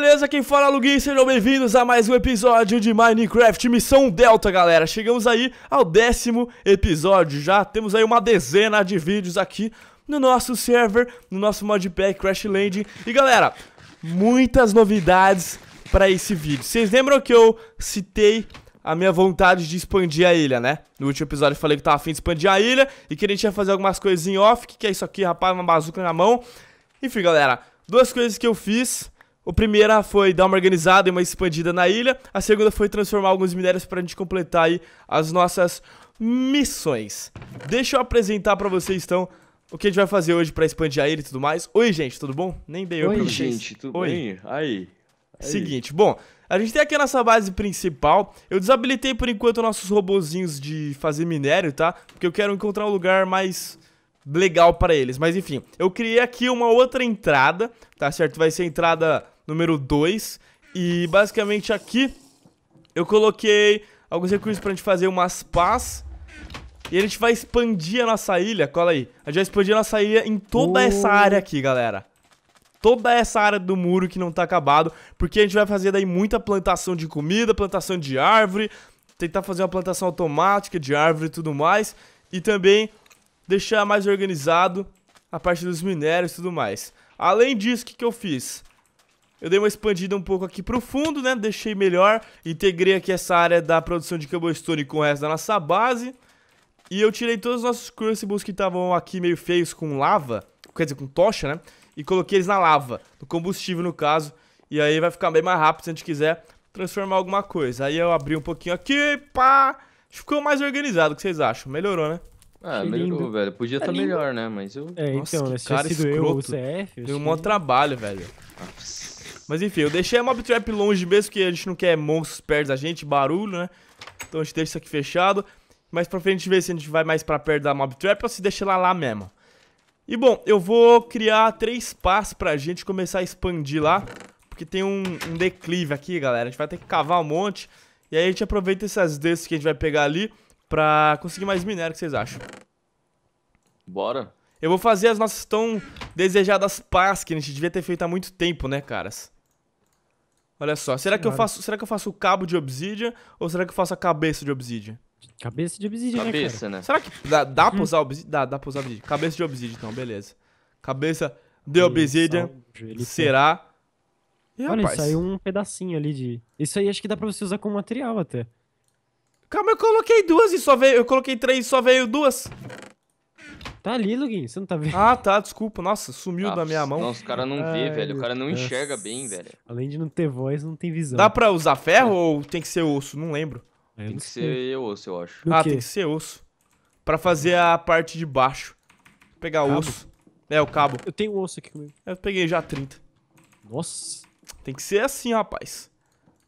beleza? Quem fala é Lugin, sejam bem-vindos a mais um episódio de Minecraft Missão Delta, galera. Chegamos aí ao décimo episódio já, temos aí uma dezena de vídeos aqui no nosso server, no nosso modpack Crash Landing. E galera, muitas novidades para esse vídeo. Vocês lembram que eu citei a minha vontade de expandir a ilha, né? No último episódio eu falei que tava afim de expandir a ilha e que a gente ia fazer algumas coisas em off, que é isso aqui, rapaz, uma bazuca na mão. Enfim, galera, duas coisas que eu fiz o primeira foi dar uma organizada e uma expandida na ilha. A segunda foi transformar alguns minérios para a gente completar aí as nossas missões. Deixa eu apresentar para vocês então o que a gente vai fazer hoje para expandir a ilha e tudo mais. Oi, gente, tudo bom? Nem dei oi, para vocês. Oi, gente, tudo oi. bem? Aí. aí. Seguinte, bom, a gente tem aqui a nossa base principal. Eu desabilitei por enquanto nossos robozinhos de fazer minério, tá? Porque eu quero encontrar um lugar mais legal para eles. Mas enfim, eu criei aqui uma outra entrada, tá certo? Vai ser a entrada número 2. E basicamente aqui eu coloquei alguns recursos pra gente fazer umas pás. E a gente vai expandir a nossa ilha, cola aí. A gente vai expandir a nossa ilha em toda oh. essa área aqui, galera. Toda essa área do muro que não tá acabado. Porque a gente vai fazer daí muita plantação de comida, plantação de árvore. Tentar fazer uma plantação automática de árvore e tudo mais. E também deixar mais organizado a parte dos minérios e tudo mais. Além disso, o que, que eu fiz? Eu dei uma expandida um pouco aqui pro fundo, né? Deixei melhor, integrei aqui essa área da produção de cobblestone com o resto da nossa base. E eu tirei todos os nossos crucibles que estavam aqui meio feios com lava, quer dizer, com tocha, né? E coloquei eles na lava, no combustível no caso. E aí vai ficar bem mais rápido se a gente quiser transformar alguma coisa. Aí eu abri um pouquinho aqui, pá! Ficou mais organizado, o que vocês acham? Melhorou, né? Ah, que melhorou, lindo. velho. Podia estar é tá melhor, né? Mas eu. É, Nossa, então, que né? cara escroto. Eu, o CF, eu Deu um bom trabalho, velho. Nossa. Mas enfim, eu deixei a Mob Trap longe mesmo, porque a gente não quer monstros perto da gente, barulho, né? Então a gente deixa isso aqui fechado. Mais pra frente a gente vê se a gente vai mais pra perto da Mob Trap ou se deixa ela lá mesmo. E bom, eu vou criar três passos pra gente começar a expandir lá. Porque tem um, um declive aqui, galera. A gente vai ter que cavar um monte. E aí a gente aproveita essas desses que a gente vai pegar ali pra conseguir mais minério, o que vocês acham? Bora. Eu vou fazer as nossas tão desejadas pás que a gente devia ter feito há muito tempo, né, caras? Olha só, será que, eu faço, será que eu faço o cabo de obsidian ou será que eu faço a cabeça de obsidian? Cabeça de obsidian, né, Cabeça, né, né? Será que dá, dá pra uhum. usar obsidian? Dá, dá pra usar obsidian. Cabeça de obsidian, então, beleza. Cabeça de obsidian Isso, será... E, Olha, rapaz. saiu é um pedacinho ali de... Isso aí acho que dá pra você usar como material até. Calma, eu coloquei duas e só veio... Eu coloquei três e só veio duas. Tá ali, Luguinho, você não tá vendo? Ah, tá, desculpa. Nossa, sumiu ah, da minha mão. Nossa, o cara não vê, Ai, velho. O cara não Deus. enxerga bem, velho. Além de não ter voz, não tem visão. Dá pra usar ferro é. ou tem que ser osso? Não lembro. É, tem que ser osso, eu acho. ah, tem que ser osso. Pra fazer a parte de baixo. pegar cabo. osso. É, o cabo. Eu tenho osso aqui comigo. Eu peguei já 30. Nossa. Tem que ser assim, rapaz.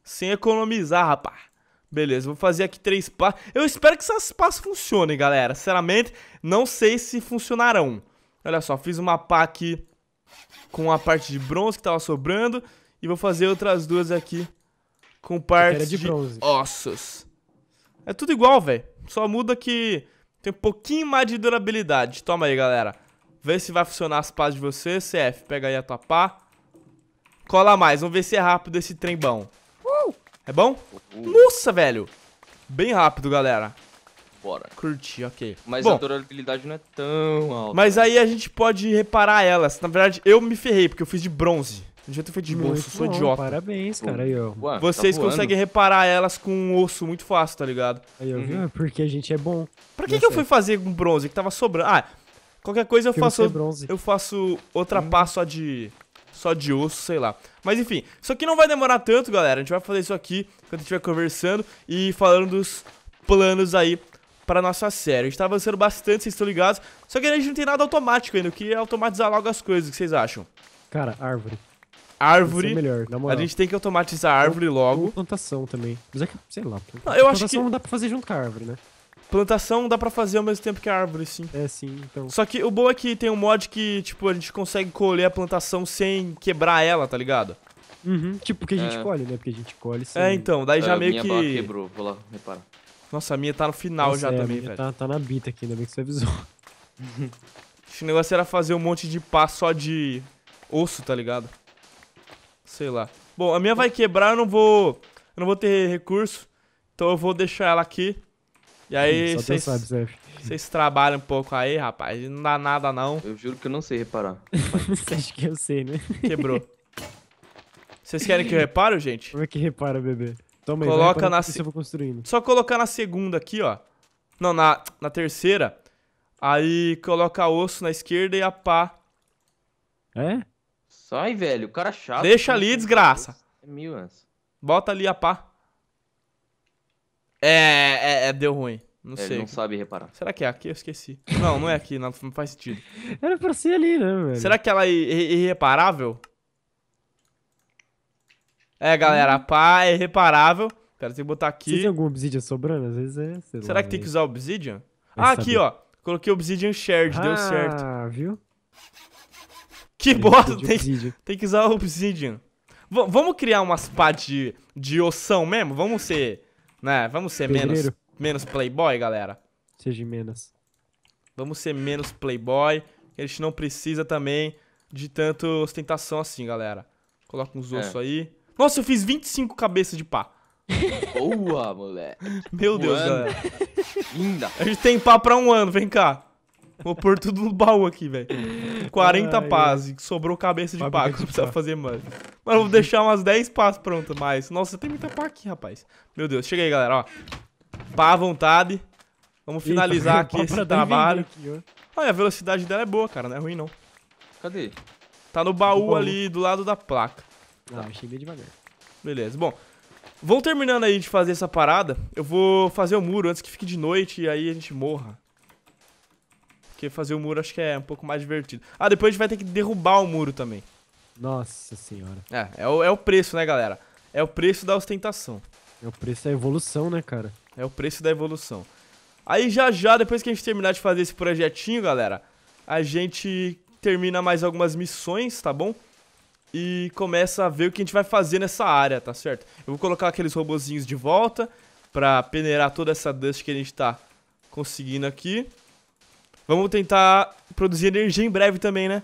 Sem economizar, rapaz. Beleza, vou fazer aqui três passos. Eu espero que essas passos funcionem, galera. Sinceramente, não sei se funcionarão. Olha só, fiz uma pá aqui com a parte de bronze que tava sobrando. E vou fazer outras duas aqui com é partes de, de ossos. É tudo igual, velho. Só muda que tem um pouquinho mais de durabilidade. Toma aí, galera. Vê se vai funcionar as pás de você. CF, pega aí a tua pá. Cola mais. Vamos ver se é rápido esse trem bom. É bom? Uhum. Nossa, velho. Bem rápido, galera. Bora. Curti, ok. Mas bom, a durabilidade não é tão alta. Mas aí a gente pode reparar elas. Na verdade, eu me ferrei, porque eu fiz de bronze. Não devia ter feito de bronze. sou idiota. Parabéns, cara. Aí, ó. Ué, tá Vocês tá conseguem reparar elas com um osso muito fácil, tá ligado? Aí, ó, uhum. Porque a gente é bom. Pra que, que eu fui fazer com bronze que tava sobrando? Ah, qualquer coisa eu faço. Eu faço outra hum. de só de osso, sei lá. Mas enfim, isso aqui não vai demorar tanto, galera. A gente vai fazer isso aqui quando estiver conversando e falando dos planos aí para nossa série. A gente tá avançando bastante, vocês estão ligados. Só que a gente não tem nada automático ainda. Eu queria automatizar logo as coisas, o que vocês acham? Cara, árvore. Árvore. É melhor, a gente tem que automatizar a árvore logo. Ou plantação também. Mas é que, sei lá. Não, eu plantação acho que... não dá pra fazer junto com a árvore, né? Plantação dá pra fazer ao mesmo tempo que a árvore, sim. É, sim, então. Só que o bom é que tem um mod que, tipo, a gente consegue colher a plantação sem quebrar ela, tá ligado? Uhum, tipo, porque a gente é. colhe, né? Porque a gente colhe sem... É, então, daí já é, meio minha que... Minha quebrou, vou lá reparar. Nossa, a minha tá no final Nossa, já é, também, velho. Tá, tá na bita aqui, ainda bem que você avisou. o negócio era fazer um monte de pá só de osso, tá ligado? Sei lá. Bom, a minha vai quebrar, eu não vou... Eu não vou ter recurso, então eu vou deixar ela aqui. E aí, vocês hum, trabalham um pouco aí, rapaz. Não dá nada, não. Eu juro que eu não sei reparar. Você acha que eu sei, né? Quebrou. Vocês querem que eu reparo, gente? Como é que repara, bebê? Toma aí, Coloca na se... Só colocar na segunda aqui, ó. Não, na, na terceira. Aí coloca osso na esquerda e a pá. É? Sai, velho. O cara é chato. Deixa ali, desgraça. É mil, é. Bota ali a pá. É, é, é, deu ruim. Não Ele sei. não sabe reparar. Será que é aqui? Eu esqueci. Não, não é aqui, não, não faz sentido. Era pra ser ali, né, velho? Será que ela é irreparável? É, galera, a pá é irreparável. Pera, tem que botar aqui. Se tem algum obsidian sobrando, às vezes é. Sei Será lá, que tem é. que usar obsidian? Ah, saber. aqui, ó. Coloquei obsidian shared, ah, deu certo. Ah, viu? Que tem bosta, tem, tem que usar obsidian. V vamos criar umas pá de, de oção mesmo? Vamos ser né? Vamos ser menos, menos playboy, galera. Seja menos. Vamos ser menos playboy. A gente não precisa também de tanta ostentação assim, galera. Coloca uns é. ossos é. aí. Nossa, eu fiz 25 cabeças de pá. Boa, moleque. Meu Deus, galera. Linda. A gente tem pá pra um ano, vem cá. Vou pôr tudo no baú aqui, velho. 40 ai, pás, sobrou cabeça de pá, não precisa fazer mais. Mas vou deixar umas 10 pás prontas, mas... Nossa, tem muita pá aqui, rapaz. Meu Deus, chega aí, galera, ó. Pá à vontade. Vamos finalizar Eita, aqui esse trabalho. Aqui, Olha, a velocidade dela é boa, cara, não é ruim, não. Cadê? Tá no baú, baú. ali, do lado da placa. Ah, tá. cheguei devagar. Beleza, bom... Vão terminando aí de fazer essa parada. Eu vou fazer o muro antes que fique de noite e aí a gente morra. Porque fazer o muro acho que é um pouco mais divertido. Ah, depois a gente vai ter que derrubar o muro também. Nossa senhora. É, é o, é o preço, né, galera? É o preço da ostentação. É o preço da evolução, né, cara? É o preço da evolução. Aí já já, depois que a gente terminar de fazer esse projetinho, galera, a gente termina mais algumas missões, tá bom? E começa a ver o que a gente vai fazer nessa área, tá certo? Eu vou colocar aqueles robozinhos de volta pra peneirar toda essa dust que a gente tá conseguindo aqui. Vamos tentar produzir energia em breve também, né?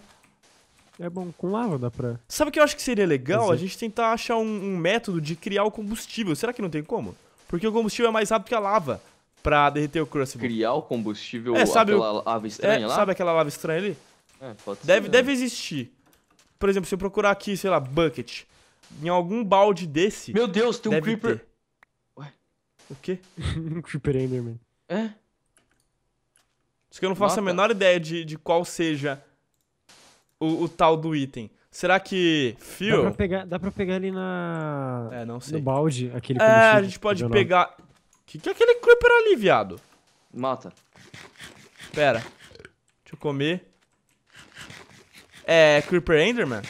É bom, com lava dá pra. Sabe o que eu acho que seria legal? A gente tentar achar um, um, método de criar o combustível. Será que não tem como? Porque o combustível é mais rápido que a lava pra derreter o Crucible. Criar o combustível é, sabe aquela o... lava estranha é, lá? Sabe aquela lava estranha ali? É, pode ser. Deve, né? deve existir. Por exemplo, se eu procurar aqui, sei lá, bucket. Em algum balde desse. Meu Deus, tem um creeper. Ter. Ué. O quê? um creeper Enderman. É? Só que eu não faço a menor ideia de, de qual seja o, o tal do item. Será que fio? Dá pra pegar, dá pra pegar ali na. É, não sei. No balde, aquele É, a gente pode pegar. O que, que é aquele creeper ali, viado? Mata. Pera. Deixa eu comer. É. Creeper Enderman?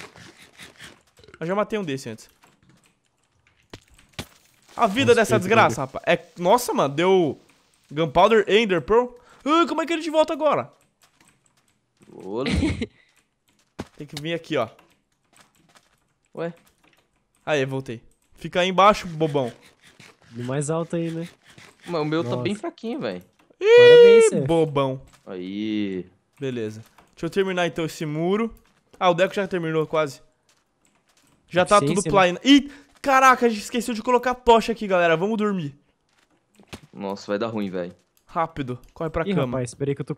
Eu já matei um desse antes. A vida Nossa, dessa desgraça, rapaz. É, nossa, mano, deu Gunpowder Ender Pearl. Ah, como é que ele te é volta agora? Tem que vir aqui, ó. Ué? Aí, voltei. Fica aí embaixo, bobão. De mais alto aí, né? Mas o meu Nossa. tá bem fraquinho, velho. Parabéns, bobão. Aí. Beleza. Deixa eu terminar então esse muro. Ah, o Deco já terminou quase. Já tá tudo né? plain. Ih, caraca, a gente esqueceu de colocar tocha aqui, galera. Vamos dormir. Nossa, vai dar ruim, velho. Rápido, corre pra Ih, cama. Rapaz, espera que eu tô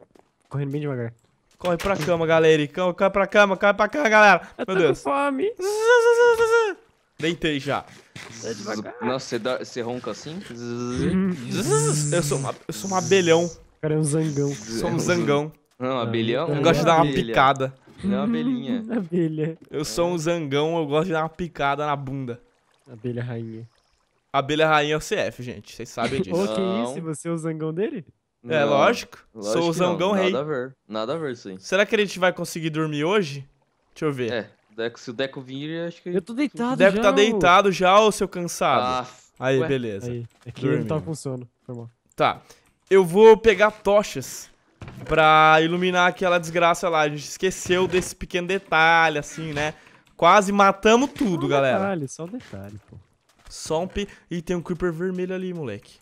correndo bem devagar. Corre pra cama, galera. Corre pra cama, corre pra cama, galera. Eu Meu Deus. fome. Deitei já. Tá Nossa, você, você ronca assim? eu, sou uma, eu sou um abelhão. Cara, é um zangão. Sou um zangão. Não, abelhão? É eu gosto de dar uma picada. Não, é abelhinha. Abelha. Eu sou um zangão, eu gosto de dar uma picada na bunda. Abelha rainha. Abelha Rainha é o CF, gente. Vocês sabem disso. Ô, que isso? Você é o zangão dele? É, não, lógico. lógico. Sou o zangão não, rei. Nada a ver. Nada a ver isso aí. Será que a gente vai conseguir dormir hoje? Deixa eu ver. É, Deco, se o Deco vir, acho que... Eu tô deitado o Deco tá já. tá deitado já, ou seu cansado. Ah, aí, ué. beleza. Aí. É que tá Dormindo. ele tá com sono. Foi mal. Tá. Eu vou pegar tochas pra iluminar aquela desgraça lá. A gente esqueceu desse pequeno detalhe, assim, né? Quase matamos tudo, só um galera. Detalhe, só um detalhe, pô. Stomp e tem um Creeper vermelho ali, moleque.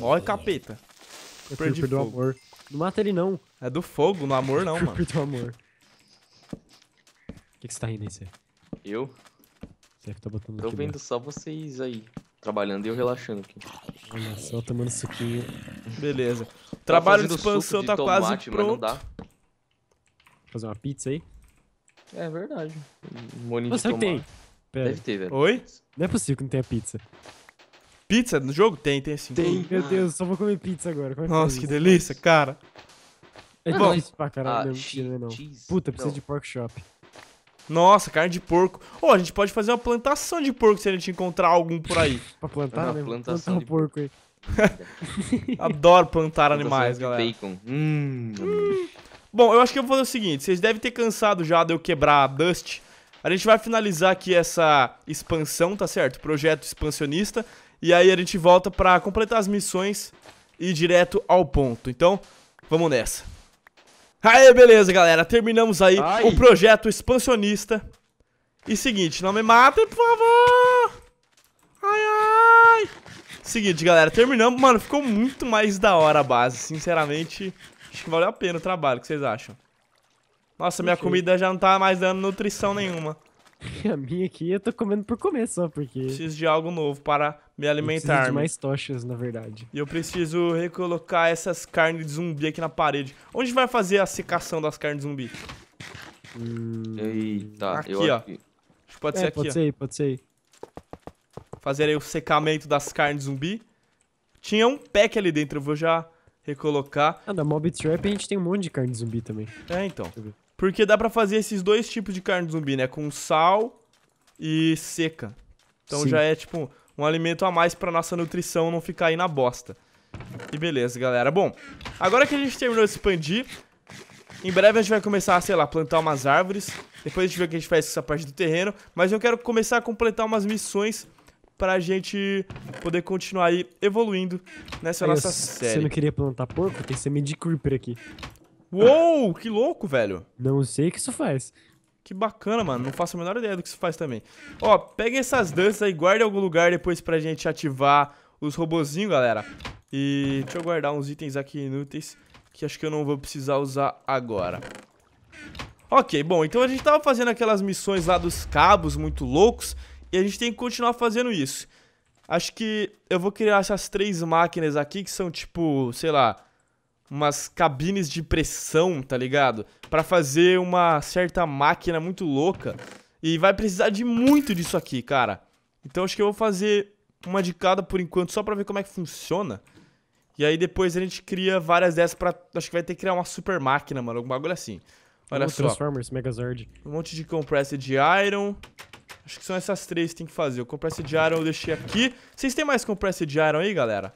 Olha, capeta. É Creeper do fogo. amor. Não mata ele, não. É do fogo, no amor não, mano. Creeper do amor. O que, você tá rindo aí, Cê? Eu? Cê é tá botando Tô aqui, vendo mano. só vocês aí, trabalhando e eu relaxando aqui. Olha só, tomando suquinho. Beleza. Tá Trabalho de expansão de tá tomate, quase pronto. não dá. Fazer uma pizza aí? É verdade. Um moninho de tomate. Tem? Pera. Deve ter, velho. Oi? Não é possível que não tenha pizza. Pizza no jogo? Tem, tem assim. Tem. Meu Deus, só vou comer pizza agora. Como é Nossa, que, delícia, cara. É bom. pra caralho, ah, é cheese, não. Puta, precisa não. de pork shop. Nossa, carne de porco. Ô, oh, a gente pode fazer uma plantação de porco se a gente encontrar algum por aí. pra plantar, né? Plantação plantar um de porco aí. Adoro plantar animais, galera. Bacon. Hum. hum. Bom, eu acho que eu vou fazer o seguinte. Vocês devem ter cansado já de eu quebrar a Dust a gente vai finalizar aqui essa expansão, tá certo? Projeto expansionista. E aí a gente volta pra completar as missões e ir direto ao ponto. Então, vamos nessa. Aê, beleza, galera. Terminamos aí Ai. o projeto expansionista. E seguinte, não me matem, por favor! Ai, ai! Seguinte, galera, terminamos. Mano, ficou muito mais da hora a base. Sinceramente, acho que valeu a pena o trabalho. O que vocês acham? Nossa, minha comida já não tá mais dando nutrição nenhuma. A minha aqui eu tô comendo por comer só, porque... Preciso de algo novo para me alimentar. Preciso de mais tochas, na verdade. E eu preciso recolocar essas carnes de zumbi aqui na parede. Onde vai fazer a secação das carnes de zumbi? Hum... Eita, aqui, eu ó. Acho que... Acho que pode é, ser aqui, pode ó. ser aí, pode ser aí. Fazer aí o secamento das carnes de zumbi. Tinha um pack ali dentro, eu vou já recolocar. Ah, da Mob Trap a gente tem um monte de carne de zumbi também. É, então. Deixa eu ver. Porque dá pra fazer esses dois tipos de carne de zumbi, né? Com sal e seca. Então Sim. já é tipo um alimento a mais pra nossa nutrição não ficar aí na bosta. E beleza, galera. Bom, agora que a gente terminou de expandir, em breve a gente vai começar, sei lá, plantar umas árvores. Depois a gente vê o que a gente faz com essa parte do terreno. Mas eu quero começar a completar umas missões pra gente poder continuar aí evoluindo nessa aí, nossa série. Você não queria plantar porco? Tem semente de creeper aqui. Uou, que louco, velho. Não sei o que isso faz. Que bacana, mano. Não faço a menor ideia do que isso faz também. Ó, peguem essas danças aí, guardem em algum lugar depois pra gente ativar os robozinhos, galera. E deixa eu guardar uns itens aqui inúteis que acho que eu não vou precisar usar agora. Ok, bom, então a gente tava fazendo aquelas missões lá dos cabos muito loucos e a gente tem que continuar fazendo isso. Acho que eu vou criar essas três máquinas aqui que são tipo, sei lá, umas cabines de pressão, tá ligado? Para fazer uma certa máquina muito louca. E vai precisar de muito disso aqui, cara. Então acho que eu vou fazer uma de cada por enquanto, só pra ver como é que funciona. E aí depois a gente cria várias dessas pra... Acho que vai ter que criar uma super máquina, mano. Algum bagulho assim. Olha só. Transformers, Megazord. Um monte de compressed iron. Acho que são essas três que tem que fazer. O compressed iron eu deixei aqui. Vocês têm mais compressed iron aí, galera?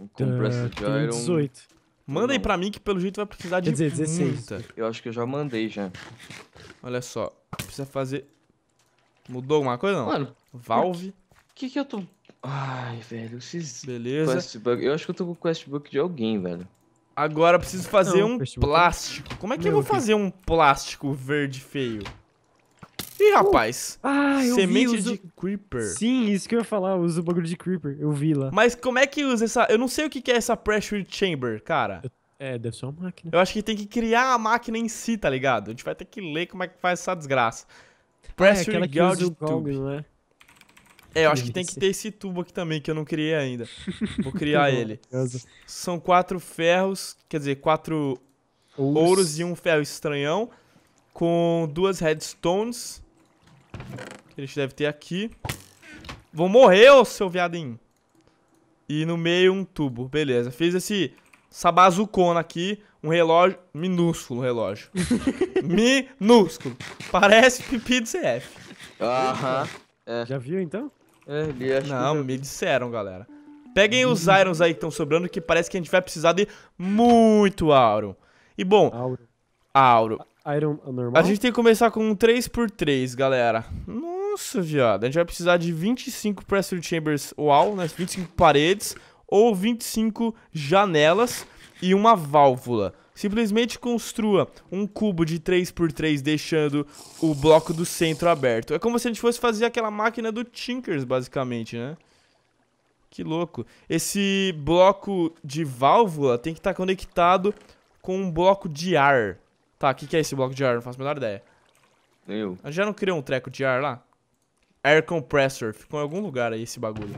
Um compressed uh, ah, iron... 18. Manda aí pra mim que pelo jeito vai precisar de dizer, 16. muita. Eu acho que eu já mandei já. Olha só, precisa fazer... Mudou alguma coisa não? Mano... Valve... O que que eu tô... Ai, velho, esses... Beleza. Questbook... Eu acho que eu tô com o questbook de alguém, velho. Agora preciso fazer não, um plástico. Como é que Meu eu vou fazer um plástico verde feio? Ih, rapaz. Uh, ah, eu Semente vi, uso... de Creeper. Sim, isso que eu ia falar, eu uso o bagulho de Creeper, eu vi lá. Mas como é que usa essa... Eu não sei o que é essa Pressure Chamber, cara. É, deve ser uma máquina. Eu acho que tem que criar a máquina em si, tá ligado? A gente vai ter que ler como é que faz essa desgraça. Pressure ah, é Gouge Tube. é? É, eu acho que tem que ter esse tubo aqui também, que eu não criei ainda. Vou criar tá ele. São quatro ferros, quer dizer, quatro ouros. e um ferro estranhão, com duas redstones, que A gente deve ter aqui. Vou morrer, ô seu viadinho. E no meio um tubo. Beleza. Fiz esse sabazucona aqui. Um relógio. Minúsculo relógio. minúsculo. Parece pipi do CF. Aham. Uh -huh. é. Já viu então? É, Não, me disseram, galera. Peguem os irons aí que estão sobrando, que parece que a gente vai precisar de muito auro. E bom. Auro. Auro. Iron normal? A gente tem que começar com um 3x3, galera. Nossa, viado. A gente vai precisar de 25 pressure chambers wall, né? 25 paredes ou 25 janelas e uma válvula. Simplesmente construa um cubo de 3x3 deixando o bloco do centro aberto. É como se a gente fosse fazer aquela máquina do Tinkers, basicamente, né? Que louco. Esse bloco de válvula tem que estar tá conectado com um bloco de ar. Tá, o que, que é esse bloco de ar? Não faço a menor ideia. Eu. A gente já não criou um treco de ar lá? Air compressor. Ficou em algum lugar aí esse bagulho.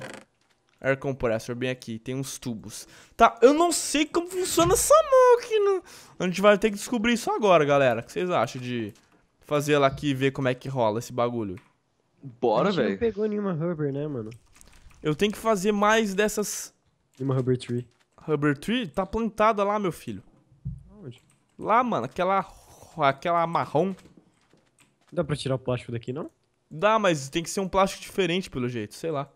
Air compressor, bem aqui. Tem uns tubos. Tá, eu não sei como funciona essa máquina. A gente vai ter que descobrir isso agora, galera. O que vocês acham de fazer ela aqui e ver como é que rola esse bagulho? Bora, velho. não pegou nenhuma rubber, né, mano? Eu tenho que fazer mais dessas... Nenhuma rubber tree. Rubber tree? Tá plantada lá, meu filho. Lá, mano, aquela, aquela marrom. Dá pra tirar o plástico daqui, não? Dá, mas tem que ser um plástico diferente, pelo jeito, sei lá.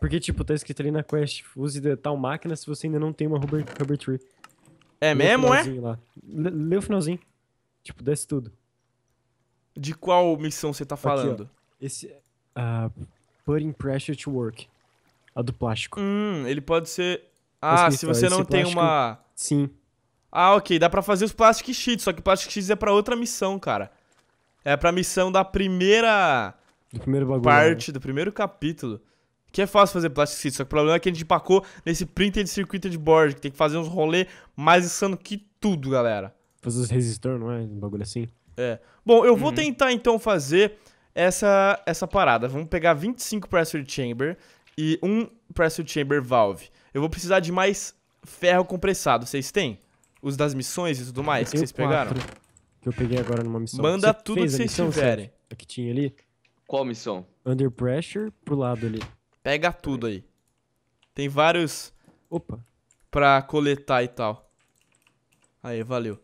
Porque, tipo, tá escrito ali na quest, use tal máquina se você ainda não tem uma rubber, rubber tree. É Lê mesmo, é? Lá. Lê, lê o finalzinho. Tipo, desce tudo. De qual missão você tá falando? Aqui, Esse. Uh, putting pressure to work. A do plástico. Hum, ele pode ser. Ah, escrito, se você ó, não tem plástico... uma. Sim. Ah, ok, dá pra fazer os Plastic Sheets, só que Plastic Sheets é pra outra missão, cara. É pra missão da primeira... Do primeiro bagulho, Parte, né? do primeiro capítulo. Que é fácil fazer Plastic Sheets, só que o problema é que a gente empacou nesse printed de board, que tem que fazer uns rolê mais insano que tudo, galera. Fazer os resistor, não é? Um bagulho assim. É. Bom, eu uhum. vou tentar, então, fazer essa, essa parada. Vamos pegar 25 Pressure Chamber e um Pressure Chamber Valve. Eu vou precisar de mais ferro compressado. Vocês têm? Os das missões e tudo mais eu que vocês pegaram? Que eu peguei agora numa missão. Manda Você tudo que vocês tiverem. Certo? Que tinha ali? Qual missão? Under Pressure pro lado ali. Pega tudo aí. Tem vários. Opa. Pra coletar e tal. Aí, valeu.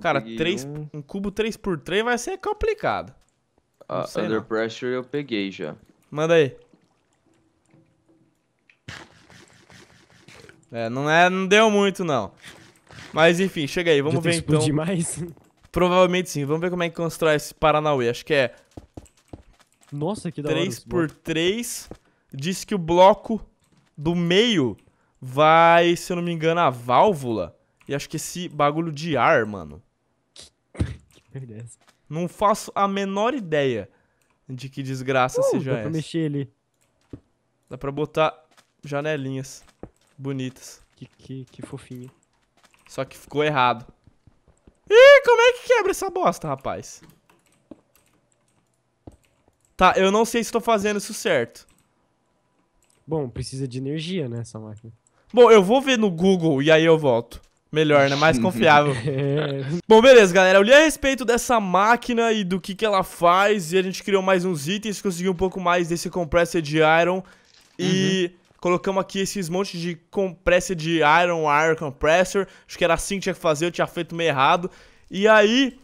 Cara, três, um... um... cubo 3x3 vai ser complicado. Ah, under não. Pressure eu peguei já. Manda aí. É, não é, não deu muito não. Mas enfim, chega aí, vamos Já ver então. mais? Provavelmente sim, vamos ver como é que constrói esse Paranauê. Acho que é. Nossa, que da 3 hora. 3x3. Diz que o bloco do meio vai, se eu não me engano, a válvula. E acho que esse bagulho de ar, mano. que merda é essa? Não faço a menor ideia de que desgraça uh, seja dá é essa. Dá pra mexer ele. Dá pra botar janelinhas bonitas. Que, que, que fofinho. Só que ficou errado. Ih, como é que quebra essa bosta, rapaz? Tá, eu não sei se tô fazendo isso certo. Bom, precisa de energia, né, essa máquina. Bom, eu vou ver no Google e aí eu volto. Melhor, né? Mais confiável. É. Bom, beleza, galera. Eu li a respeito dessa máquina e do que, que ela faz. E a gente criou mais uns itens, conseguiu um pouco mais desse de Iron. Uhum. E colocamos aqui esses montes de compressa de iron wire compressor, acho que era assim que tinha que fazer, eu tinha feito meio errado. E aí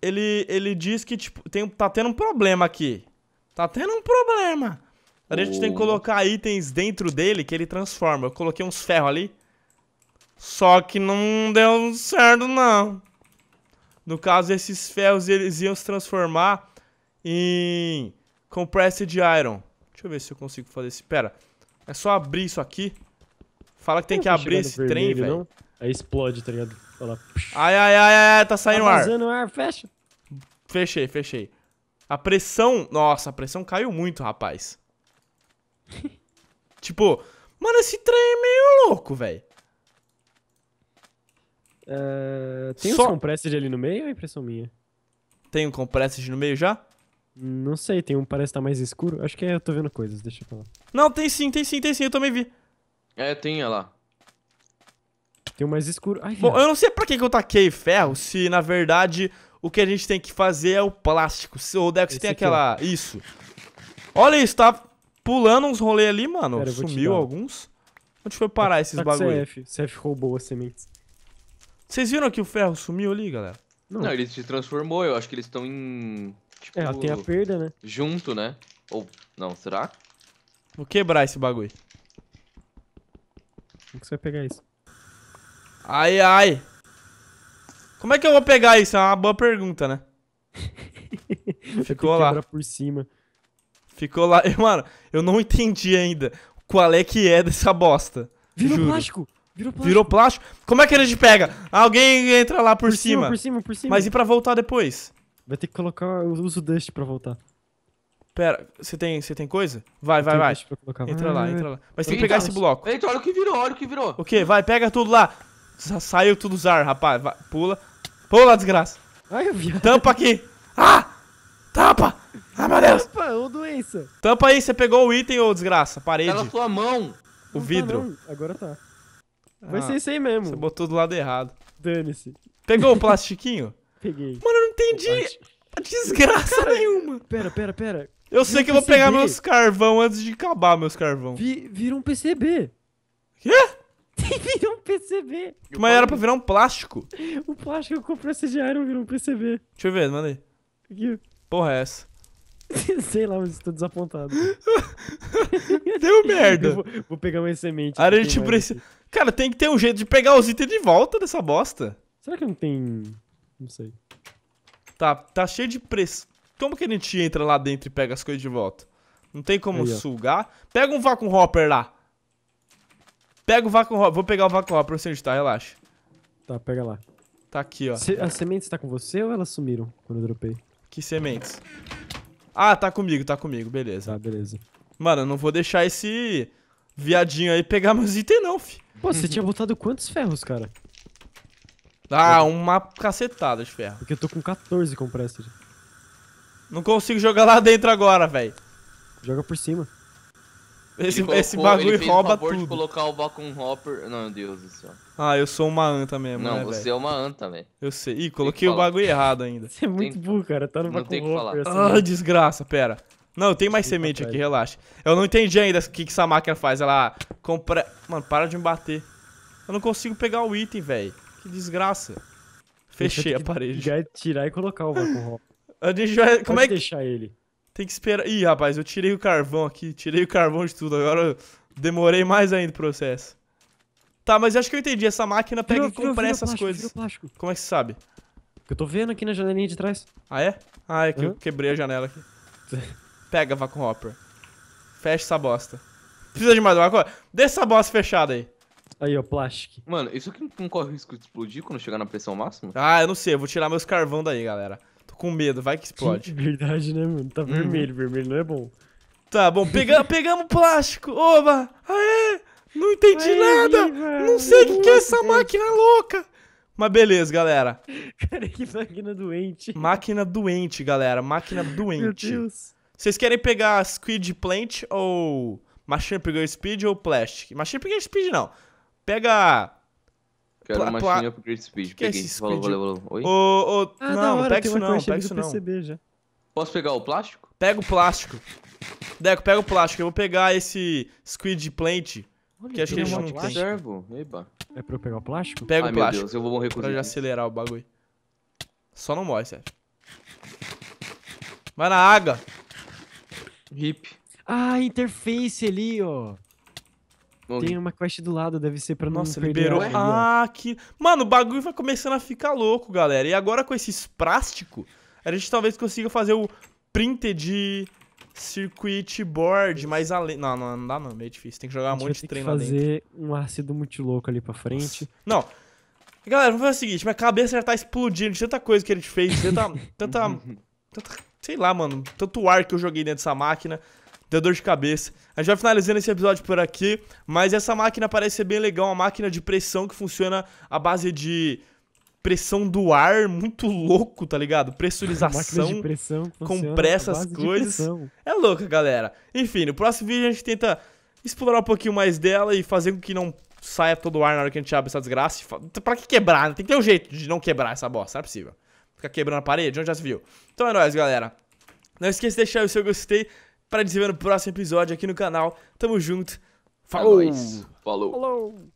ele ele diz que tipo, tem tá tendo um problema aqui. Tá tendo um problema. A gente tem que oh. colocar itens dentro dele que ele transforma. Eu coloquei uns ferros ali. Só que não deu certo não. No caso, esses ferros eles iam se transformar em compressed iron. Deixa eu ver se eu consigo fazer isso. Pera. É só abrir isso aqui. Fala que tem que abrir esse vermelho, trem, velho. Aí explode, tá ligado? lá. Ai, ai, ai, ai, tá saindo tá ar. Tá ar, fecha. Fechei, fechei. A pressão... Nossa, a pressão caiu muito, rapaz. tipo... Mano, esse trem é meio louco, velho. Uh, tem Só... os compressed ali no meio ou é impressão minha? Tem um compressed no meio já? Não sei, tem um parece que tá mais escuro. Acho que é, eu tô vendo coisas, deixa eu falar. Não, tem sim, tem sim, tem sim, eu também vi. É, tem, olha lá. Tem um mais escuro. Ai, Bom, eu não sei pra que, que eu taquei ferro, se na verdade o que a gente tem que fazer é o plástico. Se o Dex tem aquela. Aqui, isso. Olha isso, tá pulando uns rolês ali, mano. Pera, Sumiu alguns. Onde foi parar esses tá bagulho? CF. CF roubou as sementes. Vocês viram que o ferro sumiu ali, galera? Não, não ele se transformou. Eu acho que eles estão em Tipo, é, ela tem a perda, né? Junto, né? Ou não, será? Vou quebrar esse bagulho. Como que você vai pegar isso? Ai, ai. Como é que eu vou pegar isso? É uma boa pergunta, né? Ficou lá. por cima. Ficou lá. Eu, mano, eu não entendi ainda qual é que é dessa bosta. Virou juro. plástico. Virou plástico. Virou plástico. Como é que a gente pega? Alguém entra lá por, por cima, cima. Por cima, por cima. Mas e pra voltar depois? Vai ter que colocar o uso deste pra voltar. Pera, você tem, você tem coisa? Vai, vai, vai. Entra vai, lá, entra lá. Mas tem que pegar esse bloco. Eita, olha o que virou, olha o que virou. O quê? Vai, pega tudo lá. Saiu tudo usar, ar, rapaz. Vai, pula. Pula, desgraça. Ai, eu vi. Tampa aqui. Ah! Tampa! Ai, ah, meu Deus. Tampa, ô doença. Tampa aí, você pegou o item, ô desgraça. Parede. Ela sua mão. O não tá vidro. Tá, Agora tá. Vai ah, ser isso aí mesmo. Você botou do lado errado. Dane-se. Pegou o plastiquinho? Peguei. Mano, eu não entendi desgraça nenhuma. Pera, pera, pera. Eu sei que eu vou pegar meus carvão antes de acabar meus carvão. Vi, vira um PCB. Quê? vira um PCB. Mas era pra virar um plástico. o plástico que eu comprei esse diário virou um PCB. Deixa eu ver, manda aí. Aqui. Porra é essa? Sei lá, mas estou desapontado. Deu merda. Vou, vou, pegar mais semente. a gente precisa... Cara, tem que ter um jeito de pegar os itens de volta dessa bosta. Será que não tem... Não sei. Tá, tá cheio de pressão. Como que a gente entra lá dentro e pega as coisas de volta? Não tem como Aí, sugar. Pega um vacuum hopper lá. Pega o vacuum hopper. Vou pegar o vacuum hopper pra você onde tá, relaxa. Tá, pega lá. Tá aqui, ó. Se, as sementes tá com você ou elas sumiram quando eu dropei? Que sementes? Ah, tá comigo, tá comigo, beleza. Tá, beleza. Mano, eu não vou deixar esse viadinho aí pegar meus itens não, fi. Pô, você tinha botado quantos ferros, cara? Ah, uma cacetada de ferro. Porque eu tô com 14 compressed. Não consigo jogar lá dentro agora, velho. Joga por cima. Esse, colocou, esse bagulho rouba favor tudo. de colocar o vacuum hopper. Não, Deus do céu. Ah, eu sou uma anta mesmo, Não, né, você véio? é uma anta, velho. Eu sei. Ih, coloquei o bagulho errado ainda. Você é muito burro, cara. Tá no não vacuum hopper. Falar. Assim. Ah, desgraça, pera. Não, tem mais semente aqui, relaxa. Eu não entendi ainda o que, que essa máquina faz. Ela compra... Mano, para de me bater. Eu não consigo pegar o item, velho. Que desgraça. Fechei a parede. Vai tirar e colocar o vacuum. A gente vai... Como Pode é que... deixar ele. Tem que esperar... Ih, rapaz, eu tirei o carvão aqui. Tirei o carvão de tudo. Agora eu demorei mais ainda o processo. Tá, mas acho que eu entendi. Essa máquina pega virou, e compressa essas plástico, coisas. Como é que você sabe? Eu tô vendo aqui na janelinha de trás. Ah, é? Ah, é que uhum. eu quebrei a janela aqui. Pega, vacuum hopper. Fecha essa bosta. Precisa de mais uma coisa? Deixa essa bosta fechada aí. Aí, ó, plástico. Mano, isso aqui não corre o risco de explodir quando chegar na pressão máxima? Ah, eu não sei. Eu vou tirar meus carvão daí, galera. Tô com medo, vai que explode. Verdade, né, mano? Tá uhum. vermelho, hum. vermelho não é bom. Tá bom, pegamos, pegamos plástico. Oba! Aê! Não entendi Aê, nada! Viva. Não sei o que, que é essa máquina louca! Mas beleza, galera. Cara, que máquina doente. Máquina doente, galera. Máquina doente. Meu Deus. Vocês querem pegar Squid Plant ou Machine pegou Speed ou Plastic? Machine pegou Speed não. Pega. Quero uma chininha pro Great Speed. Que é Peguei. Que é valeu, valeu, valeu. Oi? Ô, ô, ah, não, hora, pega isso não, pega isso não. Já. Posso pegar o plástico? Pega o plástico. Deco, pega o plástico. Eu vou pegar esse Squid Plant. Olha, que acho que eles não tem. Servo. Eba. É pra eu pegar o plástico? Pega Ai, o plástico. Meu Deus, eu vou morrer com Pra já acelerar o bagulho. Só não morre, Sérgio. Vai na água. Hip. Ah, interface ali, ó. Tem uma quest do lado, deve ser pra não Nossa, liberou. Ah, que. Mano, o bagulho vai começando a ficar louco, galera. E agora com esses plásticos, a gente talvez consiga fazer o printed de circuit board mais além. Não, não, não dá não, é meio difícil. Tem que jogar um monte de treino lá dentro. fazer um ácido muito louco ali pra frente. Nossa. Não. Galera, vamos fazer o seguinte: minha cabeça já tá explodindo de tanta coisa que a gente fez, tanta. tanta, tanta sei lá, mano. Tanto ar que eu joguei dentro dessa máquina deu dor de cabeça. A gente vai finalizando esse episódio por aqui, mas essa máquina parece ser bem legal, uma máquina de pressão que funciona à base de pressão do ar, muito louco, tá ligado? Pressurização, de pressão compressa as coisas. É louca, galera. Enfim, no próximo vídeo a gente tenta explorar um pouquinho mais dela e fazer com que não saia todo o ar na hora que a gente abre essa desgraça. Pra que quebrar? Né? Tem que ter um jeito de não quebrar essa bosta, não é possível. Ficar quebrando a parede, onde já se viu. Então é nóis, galera. Não esqueça de deixar o seu gostei para gente se ver no próximo episódio aqui no canal. Tamo junto. É Falou! Falou! Falou.